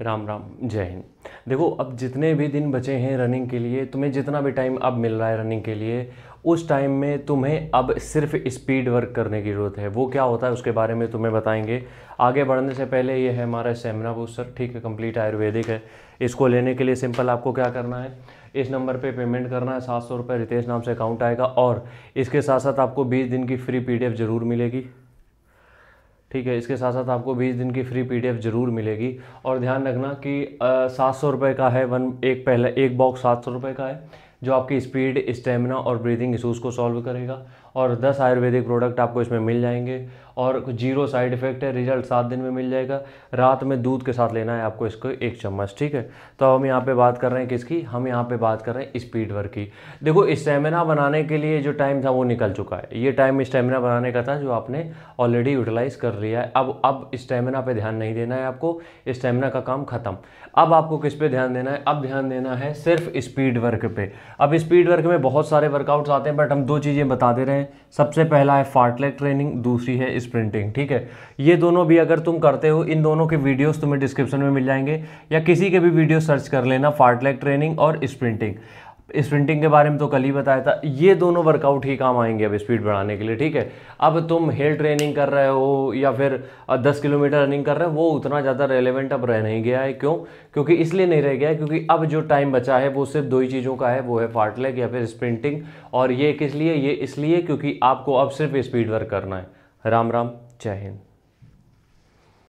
राम राम जय हिंद देखो अब जितने भी दिन बचे हैं रनिंग के लिए तुम्हें जितना भी टाइम अब मिल रहा है रनिंग के लिए उस टाइम में तुम्हें अब सिर्फ स्पीड वर्क करने की ज़रूरत है वो क्या होता है उसके बारे में तुम्हें बताएंगे आगे बढ़ने से पहले ये है हमारा सेमना बूस्टर ठीक है कंप्लीट आयुर्वेदिक है इसको लेने के लिए सिंपल आपको क्या करना है इस नंबर पे पेमेंट करना है सात सौ रुपये रितेश नाम से अकाउंट आएगा और इसके साथ साथ आपको बीस दिन की फ्री पी ज़रूर मिलेगी ठीक है इसके साथ साथ आपको बीस दिन की फ्री पीडीएफ ज़रूर मिलेगी और ध्यान रखना कि सात सौ रुपये का है वन एक पहला एक बॉक्स सात सौ रुपये का है जो आपकी स्पीड स्टेमिना और ब्रीदिंग इशूज़ को सॉल्व करेगा और 10 आयुर्वेदिक प्रोडक्ट आपको इसमें मिल जाएंगे और जीरो साइड इफ़ेक्ट है रिजल्ट सात दिन में मिल जाएगा रात में दूध के साथ लेना है आपको इसको एक चम्मच ठीक है तो हम यहाँ पे बात कर रहे हैं किसकी हम यहाँ पे बात कर रहे हैं स्पीड वर्क की देखो स्टेमिना बनाने के लिए जो टाइम था वो निकल चुका है ये टाइम स्टेमिना बनाने का था जो आपने ऑलरेडी यूटिलाइज़ कर लिया है अब अब स्टेमिना पर ध्यान नहीं देना है आपको स्टेमिना का काम ख़त्म अब आपको किस पे ध्यान देना है अब ध्यान देना है सिर्फ स्पीड वर्क पर अब स्पीड वर्क में बहुत सारे वर्कआउट्स आते हैं बट हम दो चीज़ें बता दे रहे हैं हैं सबसे पहला है फार्टलेट ट्रेनिंग दूसरी है स्प्रिंटिंग ठीक है ये दोनों भी अगर तुम करते हो इन दोनों के वीडियोस तुम्हें डिस्क्रिप्शन में मिल जाएंगे या किसी के भी वीडियो सर्च कर लेना फार्टलेट ट्रेनिंग और स्प्रिंटिंग स्प्रिंटिंग के बारे में तो कल ही बताया था ये दोनों वर्कआउट ही काम आएंगे अब स्पीड बढ़ाने के लिए ठीक है अब तुम हेल ट्रेनिंग कर रहे हो या फिर 10 किलोमीटर रनिंग कर रहे हो वो उतना ज़्यादा रेलेवेंट अब रह नहीं गया है क्यों क्योंकि इसलिए नहीं रह गया है क्योंकि अब जो टाइम बचा है वो सिर्फ दो ही चीज़ों का है वो है फाटलेग या फिर स्प्रिंटिंग और ये किस लिए ये इसलिए क्योंकि आपको अब सिर्फ स्पीड वर्क करना है राम राम जय हिंद